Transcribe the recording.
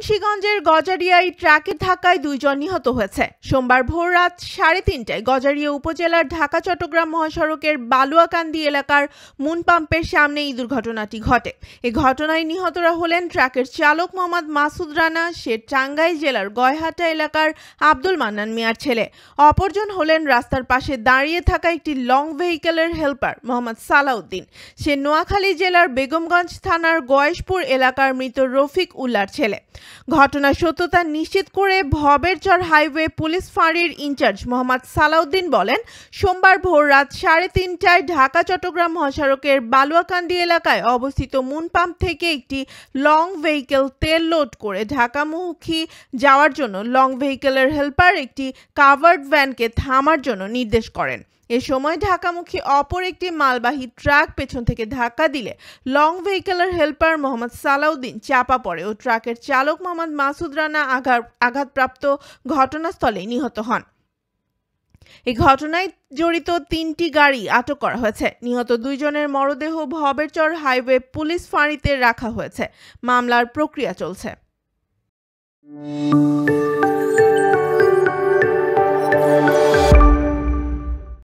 মুন্সীগঞ্জের গজারিয়ায় ট্রাকের ধাক্কায় দুইজন নিহত হয়েছে সোমবার ভোর রাত সাড়ে তিনটায় গজারিয়া উপজেলার ঢাকা চট্টগ্রাম মহাসড়কের বালুয়াকান্দি এলাকার মুনপাম্পের সামনে এই দুর্ঘটনাটি ঘটে এ ঘটনায় নিহতরা হলেন ট্রাকের চালক মোহাম্মদ মাসুদ রানা সে টাঙ্গাইল জেলার গয়হাটা এলাকার আব্দুল মান্নান মিয়ার ছেলে অপরজন হলেন রাস্তার পাশে দাঁড়িয়ে থাকা একটি লং ভেহিকেলের হেল্পার মোহাম্মদ সালাউদ্দিন সে নোয়াখালী জেলার বেগমগঞ্জ থানার গয়েশপুর এলাকার মৃত রফিক উল্লার ছেলে ঘটনার সত্যতা নিশ্চিত করে ভবেরচর হাইওয়ে পুলিশ ফাঁড়ির ইনচার্জ মোহাম্মদ সালাউদ্দিন বলেন সোমবার ভোর রাত সাড়ে তিনটায় ঢাকা চট্টগ্রাম মহাসড়কের বালুয়াকান্দি এলাকায় অবস্থিত মুনপাম্প থেকে একটি লং ভেহিকেল তেল লোড করে ঢাকামুখী যাওয়ার জন্য লং ভেহিকেলের হেল্পার একটি কাভার্ড ভ্যানকে থামার জন্য নির্দেশ করেন এ সময় ঢাকামুখী অপর একটি মালবাহী ট্রাক পেছন থেকে ধাক্কা দিলে লং ভেহিকেলের হেল্পার মোহাম্মদ সালাউদ্দিন চাপা পড়ে ও ট্রাকের চালক মোহাম্মদ মাসুদ রানা আঘাত আঘাতপ্রাপ্ত ঘটনাস্থলেই নিহত হন এই ঘটনায় জড়িত তিনটি গাড়ি আটক করা হয়েছে নিহত দুইজনের মরদেহ ভবেরচর হাইওয়ে পুলিশ ফাঁড়িতে রাখা হয়েছে মামলার প্রক্রিয়া চলছে